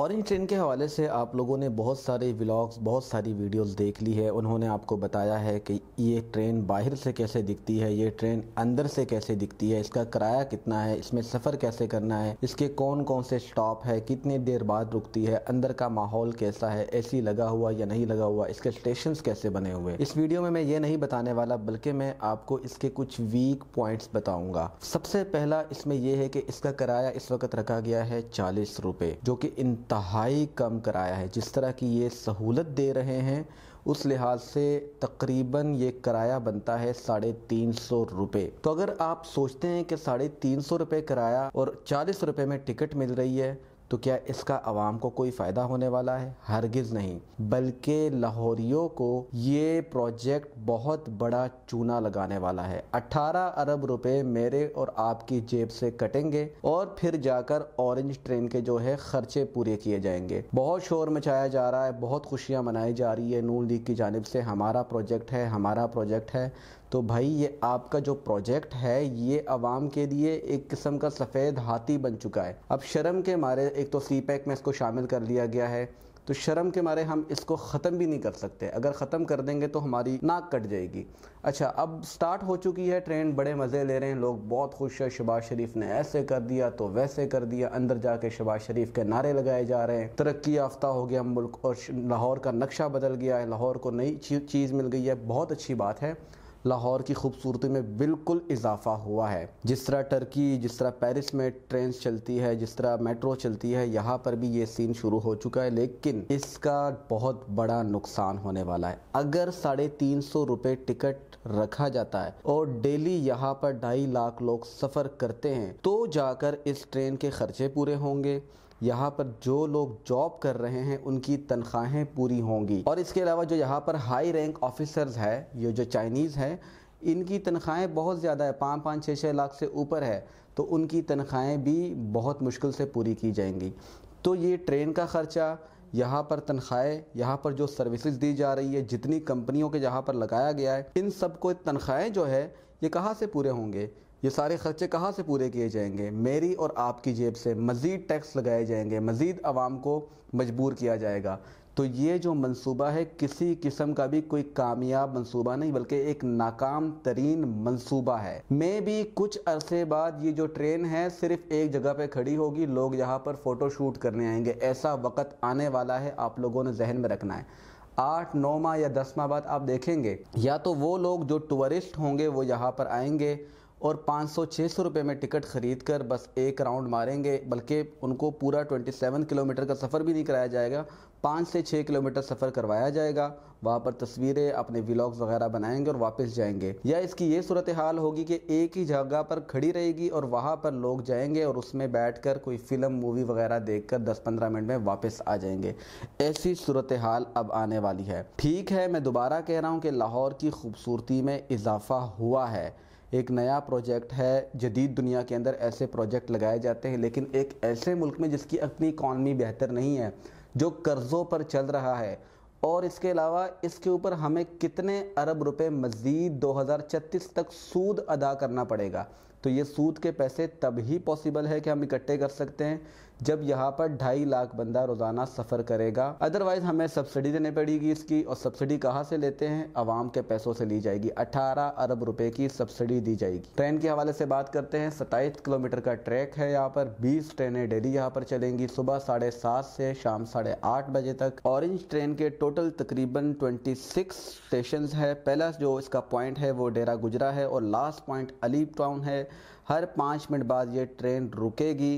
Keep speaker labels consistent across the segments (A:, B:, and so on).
A: orange train के हवाले से आप लोगों ने बहुत सारे व्लॉग्स बहुत सारी वीडियोस देख ली है उन्होंने आपको बताया है कि ये ट्रेन बाहर से कैसे दिखती है ये ट्रेन अंदर से कैसे दिखती है इसका किराया कितना है इसमें सफ़र कैसे करना है इसके कौन कौन से स्टॉप है कितनी देर बाद रुकती है अंदर का माहौल कैसा है ए लगा हुआ या नहीं लगा हुआ इसके स्टेशन कैसे बने हुए इस वीडियो में मैं ये नहीं बताने वाला बल्कि मैं आपको इसके कुछ वीक पॉइंट्स बताऊँगा सबसे पहला इसमें यह है कि इसका किराया इस वक्त रखा गया है चालीस जो कि इन तहाई कम कराया है जिस तरह की ये सहूलत दे रहे हैं उस लिहाज से तकरीबन ये किराया बनता है साढ़े तीन सौ रुपये तो अगर आप सोचते हैं कि साढ़े तीन सौ रुपये किराया और चालीस रुपये में टिकट मिल रही है तो क्या इसका आवाम को कोई फ़ायदा होने वाला है हरगिज़ नहीं बल्कि लाहौरियों को ये प्रोजेक्ट बहुत बड़ा चूना लगाने वाला है 18 अरब रुपए मेरे और आपकी जेब से कटेंगे और फिर जाकर ऑरेंज ट्रेन के जो है खर्चे पूरे किए जाएंगे बहुत शोर मचाया जा रहा है बहुत खुशियाँ मनाई जा रही है नून लीग की जानब से हमारा प्रोजेक्ट है हमारा प्रोजेक्ट है तो भाई ये आपका जो प्रोजेक्ट है ये आवाम के लिए एक किस्म का सफ़ेद हाथी बन चुका है अब शर्म के मारे एक तो सी पैक में इसको शामिल कर लिया गया है तो शर्म के मारे हम इसको ख़त्म भी नहीं कर सकते अगर ख़त्म कर देंगे तो हमारी नाक कट जाएगी अच्छा अब स्टार्ट हो चुकी है ट्रेन बड़े मज़े ले रहे हैं लोग बहुत खुश है शबाज शरीफ ने ऐसे कर दिया तो वैसे कर दिया अंदर जाके शबाज शरीफ के नारे लगाए जा रहे हैं तरक्की याफ्ता हो गया मुल्क और लाहौर का नक्शा बदल गया है लाहौर को नई चीज़ मिल गई है बहुत अच्छी बात है लाहौर की खूबसूरती में बिल्कुल इजाफा हुआ है जिस तरह टर्की जिस तरह पेरिस में ट्रेन चलती है जिस तरह मेट्रो चलती है यहाँ पर भी ये सीन शुरू हो चुका है लेकिन इसका बहुत बड़ा नुकसान होने वाला है अगर साढ़े तीन सौ रुपये टिकट रखा जाता है और डेली यहाँ पर ढाई लाख लोग सफ़र करते हैं तो जाकर इस ट्रेन के खर्चे पूरे होंगे यहाँ पर जो लोग जॉब कर रहे हैं उनकी तनख्वाहें पूरी होंगी और इसके अलावा जो यहाँ पर हाई रैंक ऑफिसर्स है ये जो चाइनीज़ हैं इनकी तनख्वाहें बहुत ज़्यादा है पाँच पाँच छः छः लाख से ऊपर है तो उनकी तनख्वाहें भी बहुत मुश्किल से पूरी की जाएंगी तो ये ट्रेन का ख़र्चा यहाँ पर तनख्वाहें यहाँ पर जो सर्विसेज दी जा रही है जितनी कंपनियों के यहाँ पर लगाया गया है इन सब को तनख्वाहें जो है ये कहाँ से पूरे होंगे ये सारे खर्चे कहाँ से पूरे किए जाएंगे मेरी और आपकी जेब से मज़ीद टैक्स लगाए जाएंगे मज़ीद आवाम को मजबूर किया जाएगा तो ये जो मंसूबा है किसी किस्म का भी कोई कामयाब मंसूबा नहीं बल्कि एक नाकाम तरीन मंसूबा है मे भी कुछ अरसे बाद ये जो ट्रेन है सिर्फ एक जगह पे खड़ी होगी लोग यहाँ पर फ़ोटो शूट करने आएंगे ऐसा वक्त आने वाला है आप लोगों ने जहन में रखना है आठ नौ माह या दस माह बाद आप देखेंगे या तो वो लोग जो टूरिस्ट होंगे वो यहाँ पर आएंगे और 500-600 रुपए में टिकट खरीद कर बस एक राउंड मारेंगे बल्कि उनको पूरा 27 किलोमीटर का सफ़र भी नहीं कराया जाएगा पाँच से छः किलोमीटर सफ़र करवाया जाएगा वहाँ पर तस्वीरें अपने व्लॉग्स वगैरह बनाएंगे और वापस जाएंगे या इसकी ये सूरत हाल होगी कि एक ही जगह पर खड़ी रहेगी और वहाँ पर लोग जाएंगे और उसमें कर कोई फ़िल्म मूवी वगैरह कर दस पंद्रह मिनट में वापस आ जाएंगे ऐसी सूरत हाल अब आने वाली है ठीक है मैं दोबारा कह रहा हूँ कि लाहौर की खूबसूरती में इजाफा हुआ है एक नया प्रोजेक्ट है जदीद दुनिया के अंदर ऐसे प्रोजेक्ट लगाए जाते हैं लेकिन एक ऐसे मुल्क में जिसकी अपनी इकॉनमी बेहतर नहीं है जो कर्ज़ों पर चल रहा है और इसके अलावा इसके ऊपर हमें कितने अरब रुपए मज़ीद दो तक सूद अदा करना पड़ेगा तो ये सूद के पैसे तब ही पॉसिबल है कि हम इकट्ठे कर सकते हैं जब यहाँ पर ढाई लाख बंदा रोज़ाना सफ़र करेगा अदरवाइज़ हमें सब्सिडी देनी पड़ेगी इसकी और सब्सिडी कहाँ से लेते हैं आवाम के पैसों से ली जाएगी 18 अरब रुपए की सब्सिडी दी जाएगी ट्रेन के हवाले से बात करते हैं सत्ताईस किलोमीटर का ट्रैक है यहाँ पर बीस ट्रेनें डेली यहाँ पर चलेंगी सुबह साढ़े सात से शाम साढ़े आठ बजे तक ऑरेंज ट्रेन के टोटल तकरीबन ट्वेंटी सिक्स स्टेशन है पहला जो इसका पॉइंट है वो डेरा गुजरा है और लास्ट पॉइंट अलीप टाउन है हर पाँच मिनट बाद ये ट्रेन रुकेगी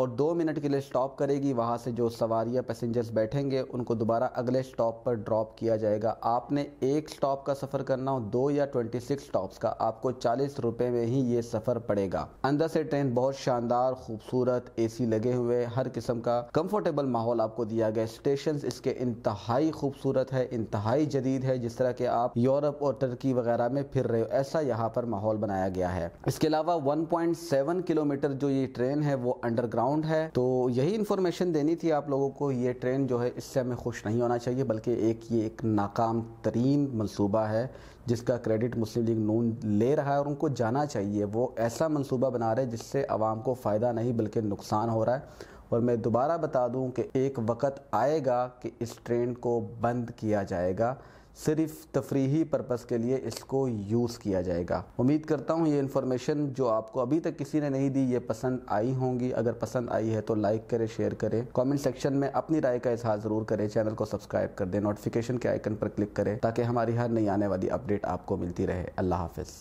A: और दो मिनट के लिए स्टॉप करेगी वहाँ से जो सवारियाँ पैसेंजर्स बैठेंगे उनको दोबारा अगले स्टॉप पर ड्रॉप किया जाएगा आपने एक स्टॉप का सफ़र करना हो दो या ट्वेंटी सिक्स स्टॉप्स का आपको चालीस रुपये में ही ये सफ़र पड़ेगा अंदर से ट्रेन बहुत शानदार खूबसूरत सी लगे हुए हर किस्म का कंफर्टेबल माहौल आपको दिया गया स्टेशन इसके इंतहाई खूबसूरत है इंतहाई जदीद है जिस तरह के आप यूरोप और टर्की वगैरह में फिर रहे हो ऐसा यहाँ पर माहौल बनाया गया है इसके अलावा सेवन किलोमीटर जो ये ट्रेन है वो अंडरग्राउंड अराउंड है तो यही इन्फॉर्मेशन देनी थी आप लोगों को ये ट्रेन जो है इससे हमें खुश नहीं होना चाहिए बल्कि एक ये एक नाकाम तरीन मनसूबा है जिसका क्रेडिट मुस्लिम लीग नून ले रहा है और उनको जाना चाहिए वो ऐसा मनसूबा बना रहे जिससे आवाम को फ़ायदा नहीं बल्कि नुकसान हो रहा है और मैं दोबारा बता दूँ कि एक वक्त आएगा कि इस ट्रेन को बंद किया जाएगा सिर्फ तफरीही पर्पज़ के लिए इसको यूज़ किया जाएगा उम्मीद करता हूँ ये इन्फॉर्मेशन जो आपको अभी तक किसी ने नहीं दी ये पसंद आई होंगी अगर पसंद आई है तो लाइक करें शेयर करें कमेंट सेक्शन में अपनी राय का इजहार ज़रूर करें चैनल को सब्सक्राइब कर दें नोटिफिकेशन के आइकन पर क्लिक करें ताकि हमारी हर नई आने वाली अपडेट आपको मिलती रहे अल्लाह हाफिज़